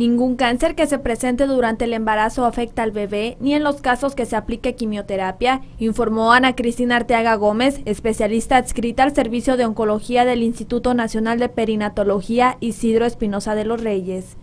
Ningún cáncer que se presente durante el embarazo afecta al bebé, ni en los casos que se aplique quimioterapia, informó Ana Cristina Arteaga Gómez, especialista adscrita al Servicio de Oncología del Instituto Nacional de Perinatología Isidro Espinosa de los Reyes.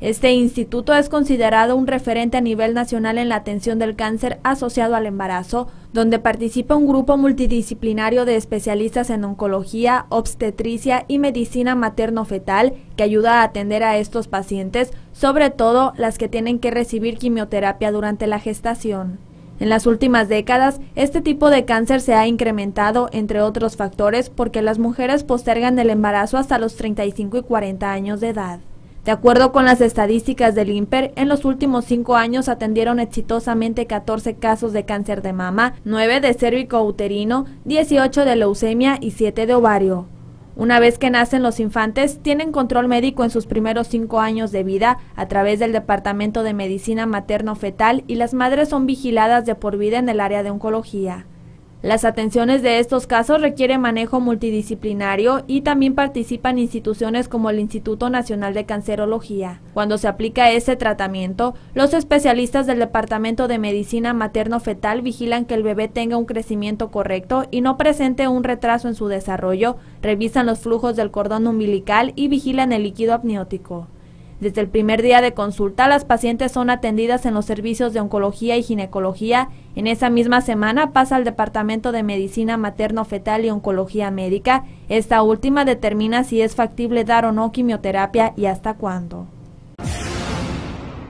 Este instituto es considerado un referente a nivel nacional en la atención del cáncer asociado al embarazo, donde participa un grupo multidisciplinario de especialistas en oncología, obstetricia y medicina materno-fetal que ayuda a atender a estos pacientes, sobre todo las que tienen que recibir quimioterapia durante la gestación. En las últimas décadas, este tipo de cáncer se ha incrementado, entre otros factores, porque las mujeres postergan el embarazo hasta los 35 y 40 años de edad. De acuerdo con las estadísticas del INPER, en los últimos cinco años atendieron exitosamente 14 casos de cáncer de mama, 9 de cérvico-uterino, 18 de leucemia y 7 de ovario. Una vez que nacen los infantes, tienen control médico en sus primeros cinco años de vida a través del Departamento de Medicina Materno-Fetal y las madres son vigiladas de por vida en el área de oncología. Las atenciones de estos casos requieren manejo multidisciplinario y también participan instituciones como el Instituto Nacional de Cancerología. Cuando se aplica este tratamiento, los especialistas del Departamento de Medicina Materno-Fetal vigilan que el bebé tenga un crecimiento correcto y no presente un retraso en su desarrollo, revisan los flujos del cordón umbilical y vigilan el líquido amniótico. Desde el primer día de consulta, las pacientes son atendidas en los servicios de oncología y ginecología. En esa misma semana pasa al Departamento de Medicina Materno-Fetal y Oncología Médica. Esta última determina si es factible dar o no quimioterapia y hasta cuándo.